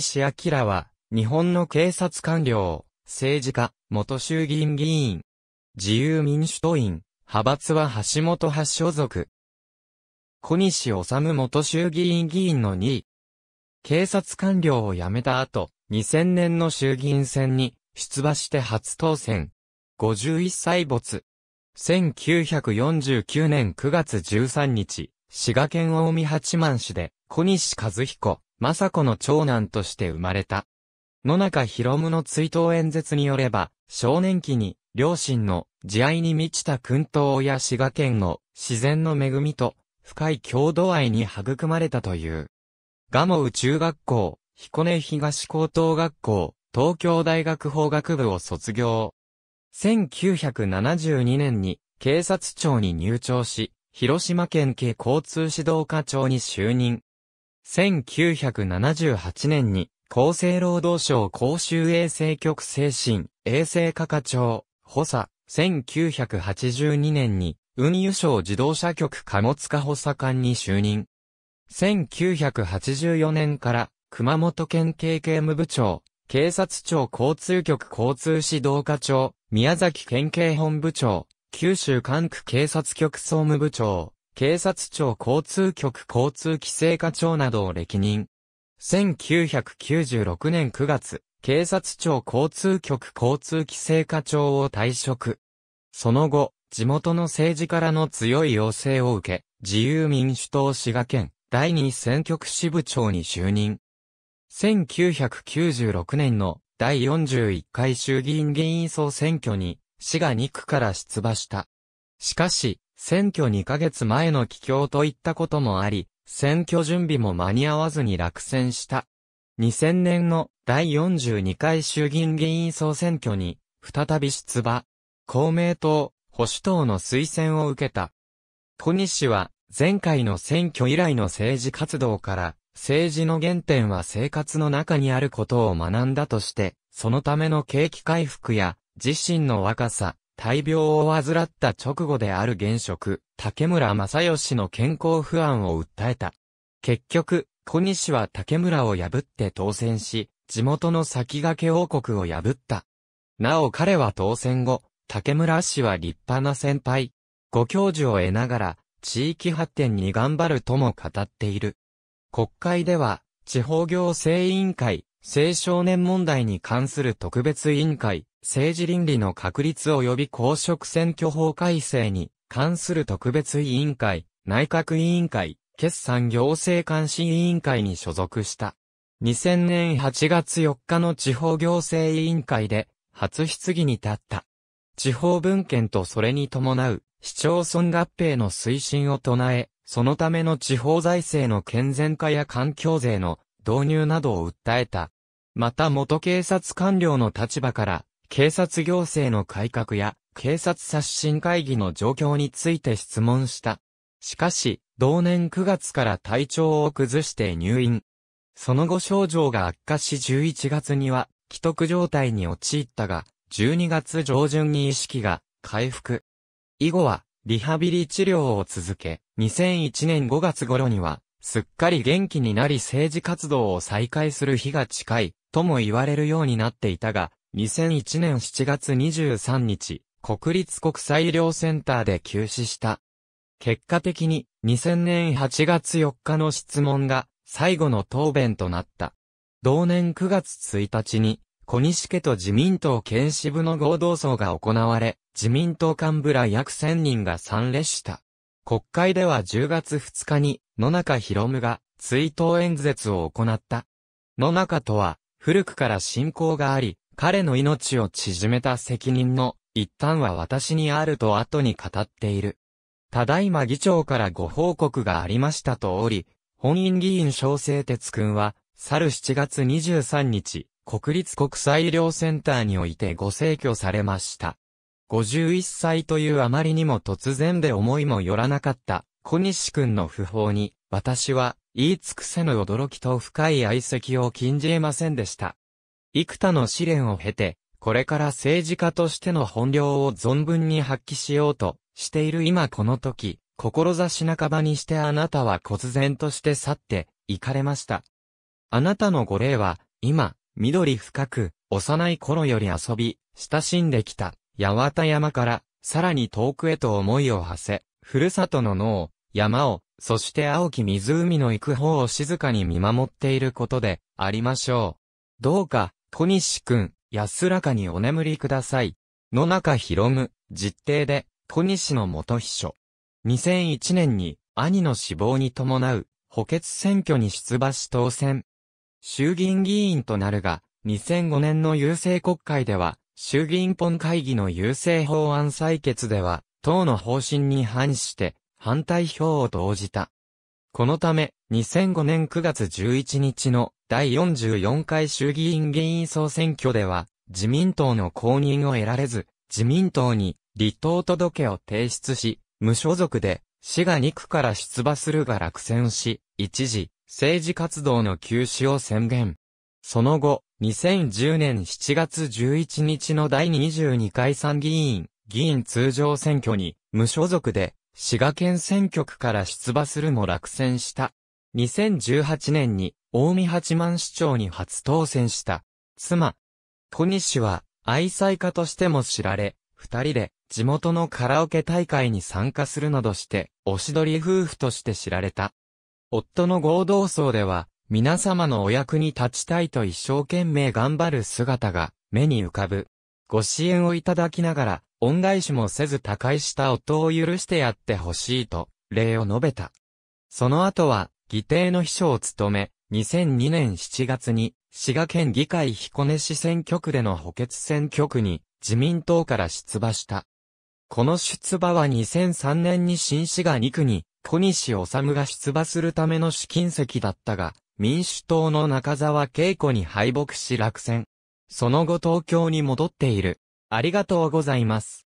石明は、日本の警察官僚、政治家、元衆議院議員、自由民主党員、派閥は橋本発所属。小西治元衆議院議員の2位。警察官僚を辞めた後、2000年の衆議院選に出馬して初当選。51歳没。1949年9月13日、滋賀県近江八幡市で、小西和彦、政子の長男として生まれた。野中博夢の追悼演説によれば、少年期に、両親の慈愛に満ちた訓導や滋賀県の自然の恵みと、深い郷土愛に育まれたという。モ生中学校、彦根東高等学校、東京大学法学部を卒業。1972年に警察庁に入庁し、広島県警交通指導課長に就任。1978年に、厚生労働省公衆衛生局精神、衛生課課長、補佐、1982年に、運輸省自動車局貨物課補佐官に就任。1984年から、熊本県警刑務部長、警察庁交通局交通指導課長、宮崎県警本部長、九州管区警察局総務部長、警察庁交通局交通規制課長などを歴任。1996年9月、警察庁交通局交通規制課長を退職。その後、地元の政治からの強い要請を受け、自由民主党滋賀県第二選挙区支部長に就任。1996年の第41回衆議院議員総選挙に滋賀2区から出馬した。しかし、選挙2ヶ月前の帰郷といったこともあり、選挙準備も間に合わずに落選した。2000年の第42回衆議院議員総選挙に、再び出馬。公明党、保守党の推薦を受けた。小西は、前回の選挙以来の政治活動から、政治の原点は生活の中にあることを学んだとして、そのための景気回復や、自身の若さ、大病を患った直後である現職、竹村正義の健康不安を訴えた。結局、小西は竹村を破って当選し、地元の先駆け王国を破った。なお彼は当選後、竹村氏は立派な先輩、ご教授を得ながら、地域発展に頑張るとも語っている。国会では、地方行政委員会、青少年問題に関する特別委員会、政治倫理の確立及び公職選挙法改正に関する特別委員会、内閣委員会、決算行政監視委員会に所属した。2000年8月4日の地方行政委員会で初質疑に立った。地方文献とそれに伴う市町村合併の推進を唱え、そのための地方財政の健全化や環境税の導入などを訴えた。また元警察官僚の立場から警察行政の改革や警察刷新会議の状況について質問した。しかし、同年9月から体調を崩して入院。その後症状が悪化し11月には既得状態に陥ったが、12月上旬に意識が回復。以後はリハビリ治療を続け、2001年5月頃には、すっかり元気になり政治活動を再開する日が近い、とも言われるようになっていたが、2001年7月23日、国立国際医療センターで休止した。結果的に2000年8月4日の質問が最後の答弁となった。同年9月1日に小西家と自民党県支部の合同葬が行われ、自民党幹部ら約1000人が参列した。国会では10月2日に野中博夢が追悼演説を行った。野中とは古くから信仰があり、彼の命を縮めた責任の一端は私にあると後に語っている。ただいま議長からご報告がありましたとおり、本院議員小生哲君は、去る7月23日、国立国際医療センターにおいてご逝去されました。51歳というあまりにも突然で思いもよらなかった、小西君の訃報に、私は、言い尽くせぬ驚きと深い愛席を禁じ得ませんでした。幾多の試練を経て、これから政治家としての本領を存分に発揮しようとしている今この時、志半ばにしてあなたは忽然として去って行かれました。あなたのご霊は、今、緑深く、幼い頃より遊び、親しんできた、八幡山から、さらに遠くへと思いを馳せ、ふるさとの脳、山を、そして青き湖の行く方を静かに見守っていることで、ありましょう。どうか、小西くん、安らかにお眠りください。野中広夢、実定で、小西の元秘書。2001年に、兄の死亡に伴う、補欠選挙に出馬し当選。衆議院議員となるが、2005年の郵政国会では、衆議院本会議の郵政法案採決では、党の方針に反して、反対票を投じた。このため、2005年9月11日の第44回衆議院議員総選挙では、自民党の公認を得られず、自民党に離党届を提出し、無所属で、市が2区から出馬するが落選し、一時、政治活動の休止を宣言。その後、2010年7月11日の第22回参議院、議員通常選挙に、無所属で、滋賀県選挙区から出馬するも落選した。2018年に大見八幡市長に初当選した。妻、小西は愛妻家としても知られ、二人で地元のカラオケ大会に参加するなどして、おしどり夫婦として知られた。夫の合同葬では、皆様のお役に立ちたいと一生懸命頑張る姿が目に浮かぶ。ご支援をいただきながら、恩返しもせず他界した夫を許してやってほしいと、礼を述べた。その後は、議定の秘書を務め、2002年7月に、滋賀県議会彦根市選挙区での補欠選挙区に、自民党から出馬した。この出馬は2003年に新滋賀2区に、小西治が出馬するための試金石だったが、民主党の中沢恵子に敗北し落選。その後東京に戻っている。ありがとうございます。